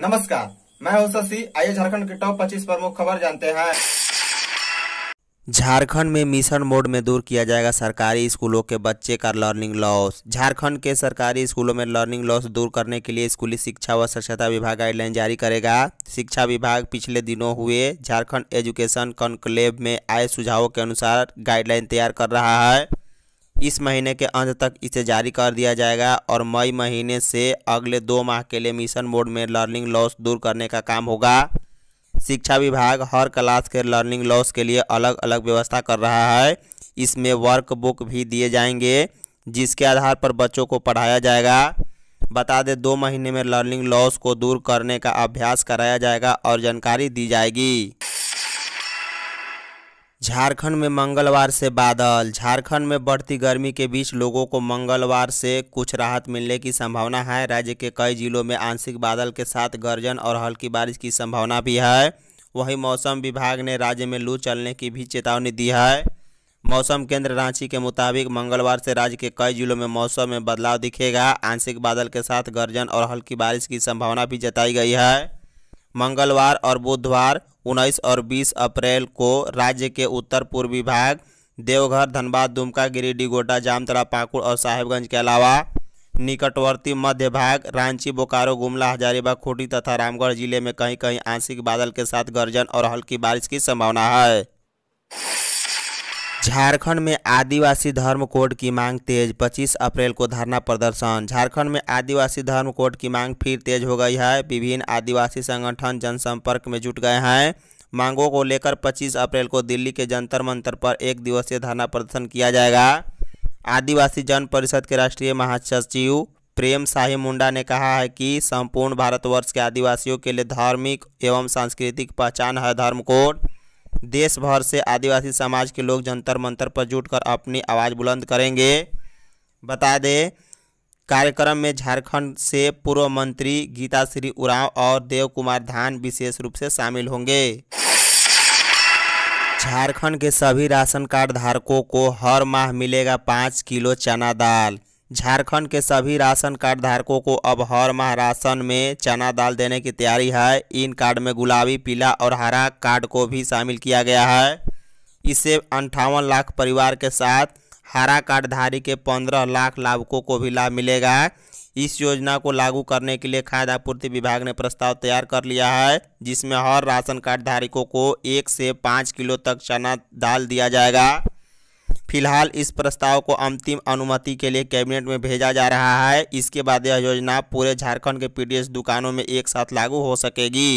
नमस्कार मैं हूं शशि आइए झारखंड के टॉप 25 प्रमुख खबर जानते हैं झारखंड में मिशन मोड में दूर किया जाएगा सरकारी स्कूलों के बच्चे का लर्निंग लॉस झारखंड के सरकारी स्कूलों में लर्निंग लॉस दूर करने के लिए स्कूली शिक्षा व स्वच्छता विभाग गाइडलाइन जारी करेगा शिक्षा विभाग पिछले दिनों हुए झारखंड एजुकेशन कॉन्क्लेव में आए सुझावों के अनुसार गाइडलाइन तैयार कर रहा है इस महीने के अंत तक इसे जारी कर दिया जाएगा और मई महीने से अगले दो माह के लिए मिशन मोड में लर्निंग लॉस दूर करने का काम होगा शिक्षा विभाग हर क्लास के लर्निंग लॉस के लिए अलग अलग व्यवस्था कर रहा है इसमें वर्क बुक भी दिए जाएंगे जिसके आधार पर बच्चों को पढ़ाया जाएगा बता दें दो महीने में लर्निंग लॉस को दूर करने का अभ्यास कराया जाएगा और जानकारी दी जाएगी झारखंड में मंगलवार से बादल झारखंड में बढ़ती गर्मी के बीच लोगों को मंगलवार से कुछ राहत मिलने की संभावना है राज्य के कई जिलों में आंशिक बादल के साथ गर्जन और हल्की बारिश की संभावना भी है वहीं मौसम विभाग ने राज्य में लू चलने की भी चेतावनी दी है मौसम केंद्र रांची के मुताबिक मंगलवार से राज्य के कई जिलों में मौसम में बदलाव दिखेगा आंशिक बादल के साथ गर्जन और हल्की बारिश की संभावना भी जताई गई है मंगलवार और बुधवार उन्नीस और बीस अप्रैल को राज्य के उत्तर पूर्वी भाग देवघर धनबाद दुमका गिरिडीह गोटा जामतरा पाकुड़ और साहेबगंज के अलावा निकटवर्ती मध्य भाग रांची बोकारो गुमला हजारीबाग खूंटी तथा रामगढ़ जिले में कहीं कहीं आंशिक बादल के साथ गर्जन और हल्की बारिश की संभावना है झारखंड में आदिवासी धर्म कोड की मांग तेज 25 अप्रैल को धरना प्रदर्शन झारखंड में आदिवासी धर्म कोड की मांग फिर तेज हो गई है विभिन्न आदिवासी संगठन जनसंपर्क में जुट गए हैं मांगों को लेकर 25 अप्रैल को दिल्ली के जंतर मंतर पर एक दिवसीय धरना प्रदर्शन किया जाएगा आदिवासी जन परिषद के राष्ट्रीय महासचिव प्रेम शाही मुंडा ने कहा है कि संपूर्ण भारतवर्ष के आदिवासियों के लिए धार्मिक एवं सांस्कृतिक पहचान है धर्म कोड देश भर से आदिवासी समाज के लोग जंतर मंतर पर जुटकर अपनी आवाज़ बुलंद करेंगे बता दें कार्यक्रम में झारखंड से पूर्व मंत्री गीता श्री उरांव और देव कुमार धान विशेष रूप से शामिल होंगे झारखंड के सभी राशन कार्ड धारकों को हर माह मिलेगा पाँच किलो चना दाल झारखंड के सभी राशन कार्ड धारकों को अब हर माह राशन में चना दाल देने की तैयारी है इन कार्ड में गुलाबी पीला और हरा कार्ड को भी शामिल किया गया है इससे अंठावन लाख परिवार के साथ हरा कार्डधारी के पंद्रह लाख लाभकों को भी लाभ मिलेगा इस योजना को लागू करने के लिए खाद्य आपूर्ति विभाग ने प्रस्ताव तैयार कर लिया है जिसमें हर राशन कार्ड धारकों को एक से पाँच किलो तक चना दाल दिया जाएगा फिलहाल इस प्रस्ताव को अंतिम अनुमति के लिए कैबिनेट में भेजा जा रहा है इसके बाद यह योजना पूरे झारखंड के पीडीएस दुकानों में एक साथ लागू हो सकेगी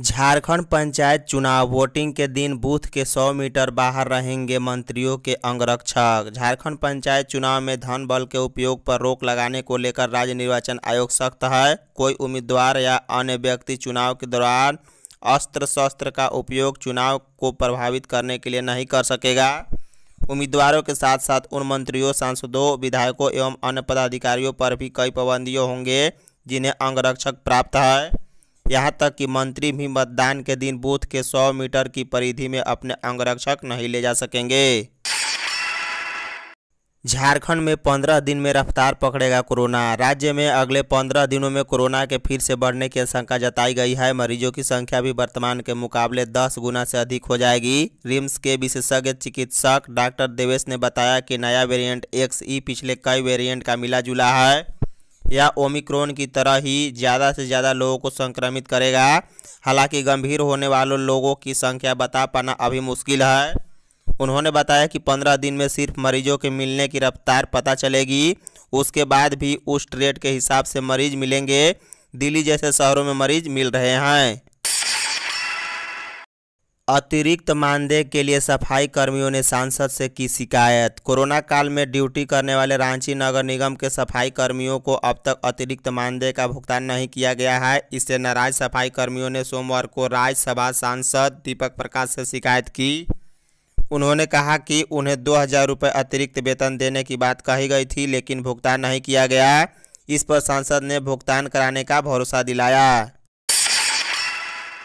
झारखंड पंचायत चुनाव वोटिंग के दिन बूथ के 100 मीटर बाहर रहेंगे मंत्रियों के अंगरक्षक झारखंड पंचायत चुनाव में धन बल के उपयोग पर रोक लगाने को लेकर राज्य निर्वाचन आयोग सख्त है कोई उम्मीदवार या अन्य व्यक्ति चुनाव के दौरान अस्त्र शस्त्र का उपयोग चुनाव को प्रभावित करने के लिए नहीं कर सकेगा उम्मीदवारों के साथ साथ उन मंत्रियों सांसदों विधायकों एवं अन्य पदाधिकारियों पर भी कई पाबंदियों होंगे जिन्हें अंगरक्षक प्राप्त है यहाँ तक कि मंत्री भी मतदान के दिन बूथ के 100 मीटर की परिधि में अपने अंगरक्षक नहीं ले जा सकेंगे झारखंड में पंद्रह दिन में रफ्तार पकड़ेगा कोरोना राज्य में अगले पंद्रह दिनों में कोरोना के फिर से बढ़ने की आशंका जताई गई है मरीजों की संख्या भी वर्तमान के मुकाबले दस गुना से अधिक हो जाएगी रिम्स के विशेषज्ञ चिकित्सक डॉक्टर देवेश ने बताया कि नया वेरिएंट एक्स ई पिछले कई वेरिएंट का मिला जुला है यह ओमिक्रोन की तरह ही ज़्यादा से ज़्यादा लोगों को संक्रमित करेगा हालांकि गंभीर होने वालों लोगों की संख्या बता पाना अभी मुश्किल है उन्होंने बताया कि पंद्रह दिन में सिर्फ मरीजों के मिलने की रफ्तार पता चलेगी उसके बाद भी उस ट्रेड के हिसाब से मरीज मिलेंगे दिल्ली जैसे शहरों में मरीज मिल रहे हैं अतिरिक्त मानदेय के लिए सफाई कर्मियों ने सांसद से की शिकायत कोरोना काल में ड्यूटी करने वाले रांची नगर निगम के सफाई कर्मियों को अब तक अतिरिक्त मानदेय का भुगतान नहीं किया गया है इससे नाराज सफाई कर्मियों ने सोमवार को राज्यसभा सांसद दीपक प्रकाश से शिकायत की उन्होंने कहा कि उन्हें दो हज़ार रुपये अतिरिक्त वेतन देने की बात कही गई थी लेकिन भुगतान नहीं किया गया इस पर सांसद ने भुगतान कराने का भरोसा दिलाया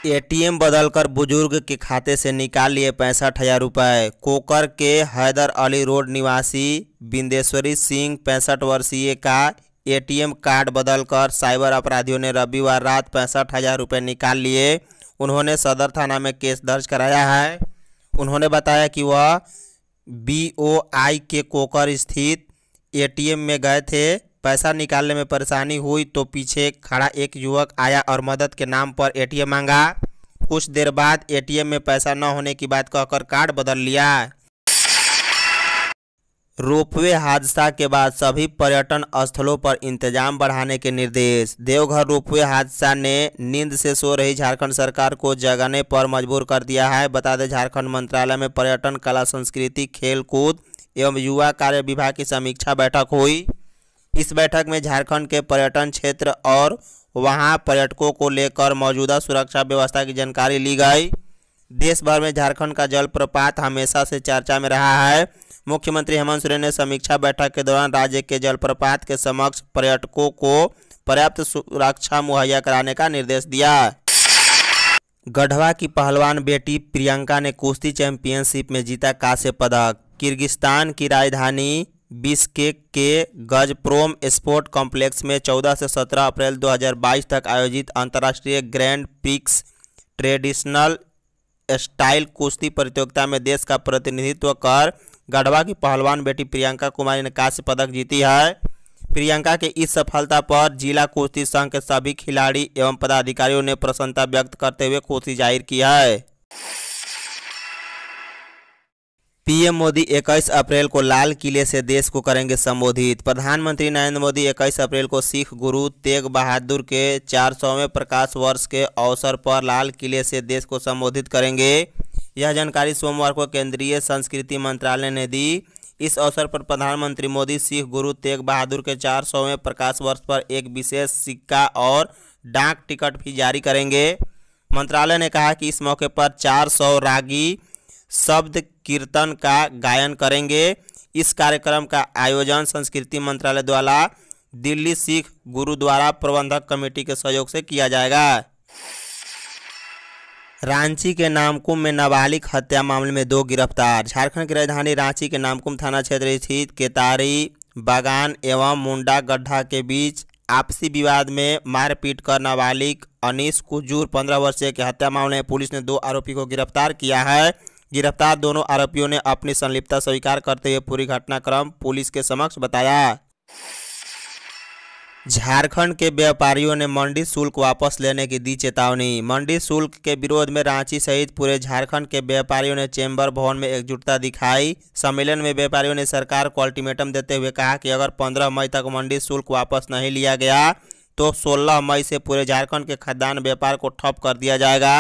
एटीएम बदलकर बुजुर्ग के खाते से निकाल लिए पैंसठ हजार रुपये कोकर के हैदर अली रोड निवासी बिंदेश्वरी सिंह पैंसठ वर्षीय का एटीएम कार्ड बदलकर साइबर अपराधियों ने रविवार रात पैंसठ हजार रुपये निकाल लिए उन्होंने सदर थाना में केस दर्ज कराया है उन्होंने बताया कि वह आई के कोकर स्थित ए में गए थे पैसा निकालने में परेशानी हुई तो पीछे खड़ा एक युवक आया और मदद के नाम पर एटीएम मांगा कुछ देर बाद एटीएम में पैसा न होने की बात कहकर कार्ड बदल लिया रोपवे हादसा के बाद सभी पर्यटन स्थलों पर इंतजाम बढ़ाने के निर्देश देवघर रोपवे हादसा ने नींद से सो रही झारखंड सरकार को जगाने पर मजबूर कर दिया है बता दें झारखंड मंत्रालय में पर्यटन कला संस्कृति खेलकूद एवं युवा कार्य विभाग की समीक्षा बैठक हुई इस बैठक में झारखंड के पर्यटन क्षेत्र और वहाँ पर्यटकों को लेकर मौजूदा सुरक्षा व्यवस्था की जानकारी ली गई देश भर में झारखंड का जलप्रपात हमेशा से चर्चा में रहा है मुख्यमंत्री हेमंत सोरेन ने समीक्षा बैठक के दौरान राज्य के जलप्रपात के समक्ष पर्यटकों को पर्याप्त सुरक्षा मुहैया कराने का निर्देश दिया गढ़वा की पहलवान बेटी प्रियंका ने कुश्ती चैंपियनशिप में जीता कांस्य पदक किर्गिस्तान की राजधानी बिस्केक के गजप्रोम स्पोर्ट कॉम्प्लेक्स में 14 से 17 अप्रैल 2022 तक आयोजित अंतर्राष्ट्रीय ग्रैंड प्रिक्स ट्रेडिशनल स्टाइल कुश्ती प्रतियोगिता में देश का प्रतिनिधित्व कर गढ़वा की पहलवान बेटी प्रियंका कुमारी ने कांस्य पदक जीती है प्रियंका के इस सफलता पर जिला कुश्ती संघ के सभी खिलाड़ी एवं पदाधिकारियों ने प्रसन्नता व्यक्त करते हुए खुशी जाहिर की है पीएम मोदी 21 अप्रैल को लाल किले से देश को करेंगे संबोधित प्रधानमंत्री नरेंद्र मोदी 21 अप्रैल को सिख गुरु तेग बहादुर के चार प्रकाश वर्ष के अवसर पर लाल किले से देश को संबोधित करेंगे यह जानकारी सोमवार को केंद्रीय संस्कृति मंत्रालय ने दी इस अवसर पर प्रधानमंत्री मोदी सिख गुरु तेग बहादुर के चार सौवें प्रकाश वर्ष पर एक विशेष सिक्का और डाक टिकट भी जारी करेंगे मंत्रालय ने कहा कि इस मौके पर चार सौ रागी शब्द कीर्तन का गायन करेंगे इस कार्यक्रम का आयोजन संस्कृति मंत्रालय द्वारा दिल्ली सिख गुरुद्वारा प्रबंधक कमेटी के सहयोग से किया जाएगा रांची के नामकुम में नाबालिग हत्या मामले में दो गिरफ्तार झारखंड की राजधानी रांची के नामकुम थाना क्षेत्र स्थित केतारी बागान एवं मुंडा गड्ढा के बीच आपसी विवाद में मारपीट कर नाबालिग अनिश कुजूर पंद्रह वर्षीय के हत्या मामले में पुलिस ने दो आरोपी को गिरफ्तार किया है गिरफ्तार दोनों आरोपियों ने अपनी संलिप्तता स्वीकार करते हुए पूरी घटनाक्रम पुलिस के समक्ष बताया झारखंड के व्यापारियों ने मंडी शुल्क वापस लेने की दी चेतावनी मंडी शुल्क के विरोध में रांची सहित पूरे झारखंड के व्यापारियों ने चेंबर भवन में एकजुटता दिखाई सम्मेलन में व्यापारियों ने सरकार को अल्टीमेटम देते हुए कहा कि अगर 15 मई तक मंडी शुल्क वापस नहीं लिया गया तो 16 मई से पूरे झारखंड के खाद्यान्न व्यापार को ठप कर दिया जाएगा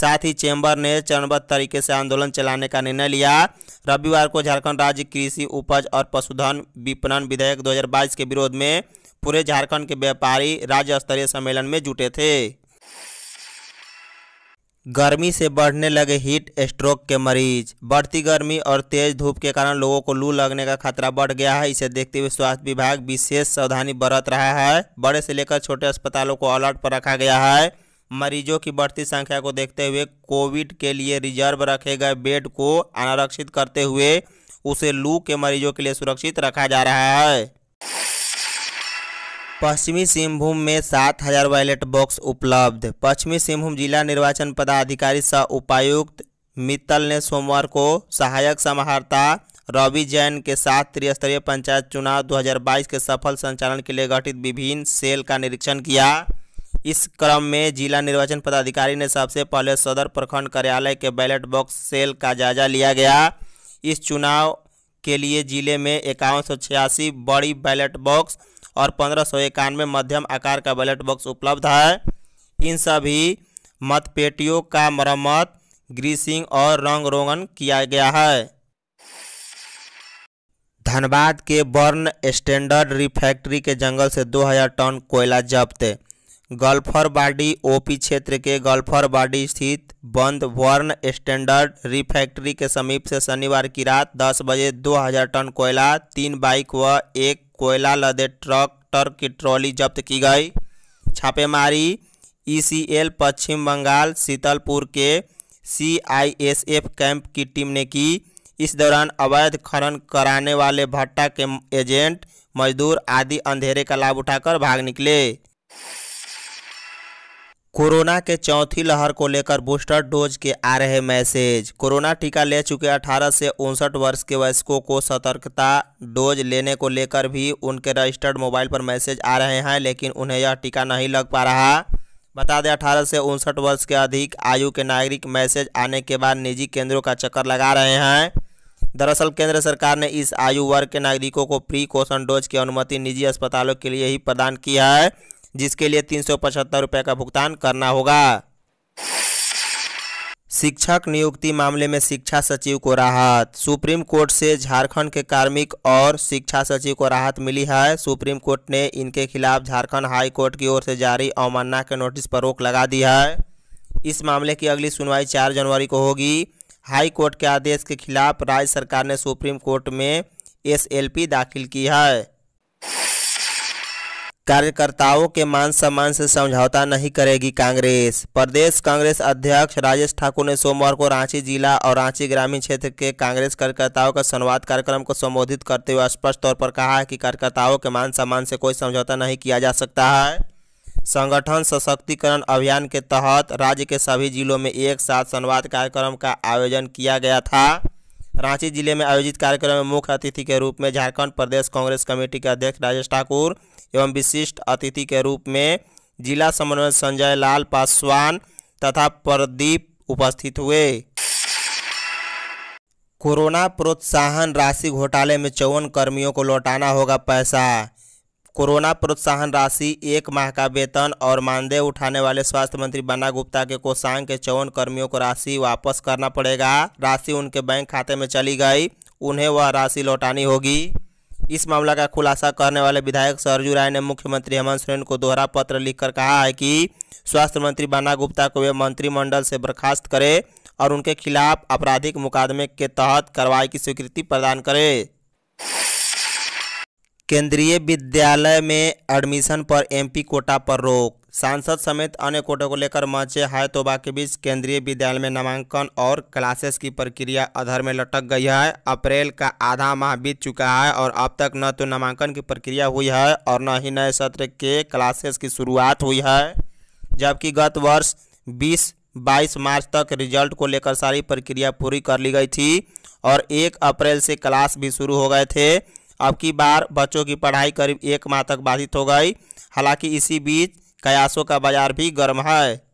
साथ ही चैम्बर ने चरणबद्ध तरीके से आंदोलन चलाने का निर्णय लिया रविवार को झारखंड राज्य कृषि उपज और पशुधन विपणन विधेयक दो के विरोध में पूरे झारखंड के व्यापारी राज्य स्तरीय सम्मेलन में जुटे थे गर्मी से बढ़ने लगे हीट स्ट्रोक के मरीज बढ़ती गर्मी और तेज धूप के कारण लोगों को लू लगने का खतरा बढ़ गया है इसे देखते हुए स्वास्थ्य विभाग विशेष सावधानी बरत रहा है बड़े से लेकर छोटे अस्पतालों को अलर्ट पर रखा गया है मरीजों की बढ़ती संख्या को देखते हुए कोविड के लिए रिजर्व रखे गए बेड को अनारक्षित करते हुए उसे लू के मरीजों के लिए सुरक्षित रखा जा रहा है पश्चिमी सिंहभूम में सात हजार बैलेट बॉक्स उपलब्ध पश्चिमी सिंहभूम जिला निर्वाचन पदाधिकारी सह उपायुक्त मित्तल ने सोमवार को सहायक समाहर्ता रवि जैन के साथ त्रिस्तरीय पंचायत चुनाव 2022 के सफल संचालन के लिए गठित विभिन्न सेल का निरीक्षण किया इस क्रम में जिला निर्वाचन पदाधिकारी ने सबसे पहले सदर प्रखंड कार्यालय के बैलेट बॉक्स सेल का जायजा लिया गया इस चुनाव के लिए जिले में इक्यावन बड़ी बैलेट बॉक्स और पंद्रह सौ इक्यानवे मध्यम आकार का बैलेट बॉक्स उपलब्ध है इन सभी मतपेटियों का मरम्मत ग्रीसिंग और रंग रोगन किया गया है धनबाद के बर्न स्टैंडर्ड रिफैक्ट्री के जंगल से 2000 टन कोयला जब्त गल्फर बाडी ओपी क्षेत्र के गल्फर बाडी स्थित बंद बर्न स्टैंडर्ड रिफैक्ट्री के समीप से शनिवार की रात 10 बजे 2000 टन कोयला तीन बाइक व एक कोयला लदे टर की ट्रॉली जब्त की गई छापेमारी ईसीएल पश्चिम बंगाल सीतलपुर के सीआईएसएफ कैंप की टीम ने की इस दौरान अवैध खनन कराने वाले भट्टा के एजेंट मजदूर आदि अंधेरे का लाभ उठाकर भाग निकले कोरोना के चौथी लहर को लेकर बूस्टर डोज के आ रहे मैसेज कोरोना टीका ले चुके 18 से उनसठ वर्ष के वयस्कों को सतर्कता डोज लेने को लेकर भी उनके रजिस्टर्ड मोबाइल पर मैसेज आ रहे हैं लेकिन उन्हें यह टीका नहीं लग पा रहा बता दें अठारह से उनसठ वर्ष के अधिक आयु के नागरिक मैसेज आने के बाद निजी केंद्रों का चक्कर लगा रहे हैं दरअसल केंद्र सरकार ने इस आयु वर्ग के नागरिकों को प्री कोषण डोज की अनुमति निजी अस्पतालों के लिए ही प्रदान की है जिसके लिए तीन सौ पचहत्तर रुपये का भुगतान करना होगा शिक्षक नियुक्ति मामले में शिक्षा सचिव को राहत सुप्रीम कोर्ट से झारखंड के कार्मिक और शिक्षा सचिव को राहत मिली है सुप्रीम कोर्ट ने इनके खिलाफ झारखंड हाई कोर्ट की ओर से जारी अवमानना के नोटिस पर रोक लगा दी है इस मामले की अगली सुनवाई चार जनवरी को होगी हाई कोर्ट के आदेश के खिलाफ राज्य सरकार ने सुप्रीम कोर्ट में एस दाखिल की है कार्यकर्ताओं के मान सम्मान से समझौता नहीं करेगी कांग्रेस प्रदेश कांग्रेस अध्यक्ष राजेश ठाकुर ने सोमवार को रांची जिला और रांची ग्रामीण क्षेत्र के कांग्रेस कार्यकर्ताओं का संवाद कार्यक्रम को संबोधित करते हुए स्पष्ट तौर पर कहा है कि कार्यकर्ताओं के मान सम्मान से कोई समझौता नहीं किया जा सकता है संगठन सशक्तिकरण अभियान के तहत राज्य के सभी जिलों में एक साथ संवाद कार्यक्रम का आयोजन किया गया था रांची जिले में आयोजित कार्यक्रम में मुख्य अतिथि के रूप में झारखंड प्रदेश कांग्रेस कमेटी के अध्यक्ष राजेश ठाकुर एवं विशिष्ट अतिथि के रूप में जिला समन्वय संजय लाल पासवान तथा प्रदीप उपस्थित हुए कोरोना प्रोत्साहन राशि घोटाले में चौवन कर्मियों को लौटाना होगा पैसा कोरोना प्रोत्साहन राशि एक माह का वेतन और मानदेय उठाने वाले स्वास्थ्य मंत्री बन्ना गुप्ता के कोषांग के चौवन कर्मियों को राशि वापस करना पड़ेगा राशि उनके बैंक खाते में चली गई उन्हें वह राशि लौटानी होगी इस मामला का खुलासा करने वाले विधायक सरजू राय ने मुख्यमंत्री हेमंत सोरेन को दोहरा पत्र लिखकर कहा है कि स्वास्थ्य मंत्री बन्ना गुप्ता को वे मंत्रिमंडल से बर्खास्त करें और उनके खिलाफ आपराधिक मुकदमे के तहत कार्रवाई की स्वीकृति प्रदान करें केंद्रीय विद्यालय में एडमिशन पर एमपी कोटा पर रोक सांसद समेत अन्य कोटे को लेकर मचे हाय तोबा के बीच केंद्रीय विद्यालय में नामांकन और क्लासेस की प्रक्रिया अधर में लटक गई है अप्रैल का आधा माह बीत चुका है और अब तक न तो नामांकन की प्रक्रिया हुई है और न ही नए सत्र के क्लासेस की शुरुआत हुई है जबकि गत वर्ष बीस बाईस मार्च तक रिजल्ट को लेकर सारी प्रक्रिया पूरी कर ली गई थी और एक अप्रैल से क्लास भी शुरू हो गए थे अब की बार बच्चों की पढ़ाई करीब एक माह तक बाधित हो गई हालांकि इसी बीच कयासों का बाजार भी गर्म है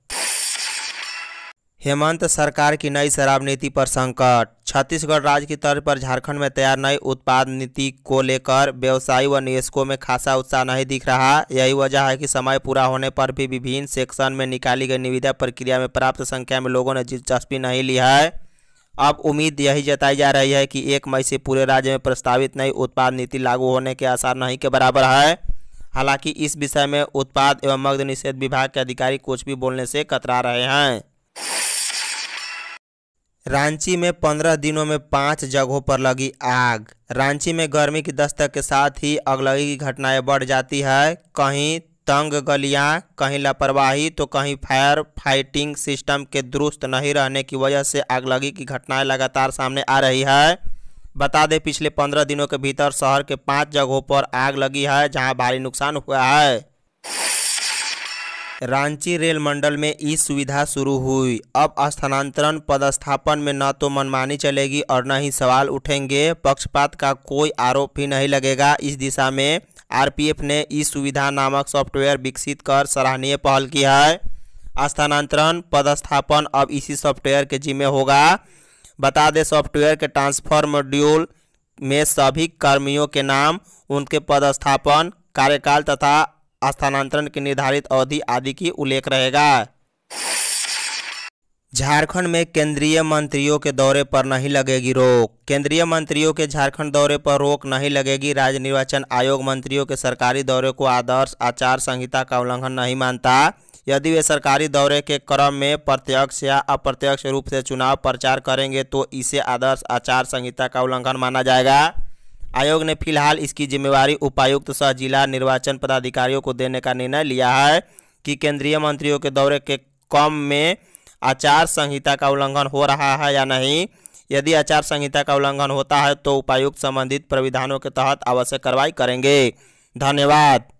हेमंत सरकार की नई शराब नीति पर संकट छत्तीसगढ़ राज्य की तर्ज पर झारखंड में तैयार नई उत्पाद नीति को लेकर व्यवसायी व निवेशकों में खासा उत्साह नहीं दिख रहा यही वजह है कि समय पूरा होने पर भी विभिन्न सेक्शन में निकाली गई निविदा प्रक्रिया में प्राप्त संख्या में लोगों ने दिलचस्पी नहीं ली है अब उम्मीद यही जताई जा रही है कि एक मई से पूरे राज्य में प्रस्तावित नई उत्पाद नीति लागू होने के आसार नहीं के बराबर है हालांकि इस विषय में उत्पाद एवं मग्ध निषेध विभाग के अधिकारी कुछ भी बोलने से कतरा रहे हैं रांची में पंद्रह दिनों में पांच जगहों पर लगी आग रांची में गर्मी की दस्तक के साथ ही अगलगी की घटनाएं बढ़ जाती है कहीं तंग गलियां कहीं लापरवाही तो कहीं फायर फाइटिंग सिस्टम के दुरुस्त नहीं रहने की वजह से आगलगी की घटनाएं लगातार सामने आ रही है बता दें पिछले पंद्रह दिनों के भीतर शहर के पांच जगहों पर आग लगी है जहां भारी नुकसान हुआ है रांची रेल मंडल में ई सुविधा शुरू हुई अब स्थानांतरण पदस्थापन में न तो मनमानी चलेगी और न ही सवाल उठेंगे पक्षपात का कोई आरोप ही नहीं लगेगा इस दिशा में आरपीएफ ने ई सुविधा नामक सॉफ्टवेयर विकसित कर सराहनीय पहल की है स्थानांतरण पदस्थापन अब इसी सॉफ्टवेयर के जिम्मे होगा बता दें सॉफ्टवेयर के ट्रांसफर मॉड्यूल में सभी कर्मियों के नाम उनके पदस्थापन कार्यकाल तथा स्थानांतरण की निर्धारित अवधि आदि की उल्लेख रहेगा झारखंड में केंद्रीय मंत्रियों के दौरे पर नहीं लगेगी रोक केंद्रीय मंत्रियों के झारखंड दौरे पर रोक नहीं लगेगी राज्य निर्वाचन आयोग मंत्रियों के सरकारी दौरे को आदर्श आचार संहिता का उल्लंघन नहीं मानता यदि वे सरकारी दौरे के क्रम में प्रत्यक्ष या अप्रत्यक्ष रूप से चुनाव प्रचार करेंगे तो इसे आदर्श आचार संहिता का उल्लंघन माना जाएगा आयोग ने फिलहाल इसकी जिम्मेवारी उपायुक्त सह जिला निर्वाचन पदाधिकारियों को देने का निर्णय लिया है कि केंद्रीय मंत्रियों के दौरे के कम में आचार संहिता का उल्लंघन हो रहा है या नहीं यदि आचार संहिता का उल्लंघन होता है तो उपायुक्त संबंधित प्राविधानों के तहत आवश्यक कार्रवाई करेंगे धन्यवाद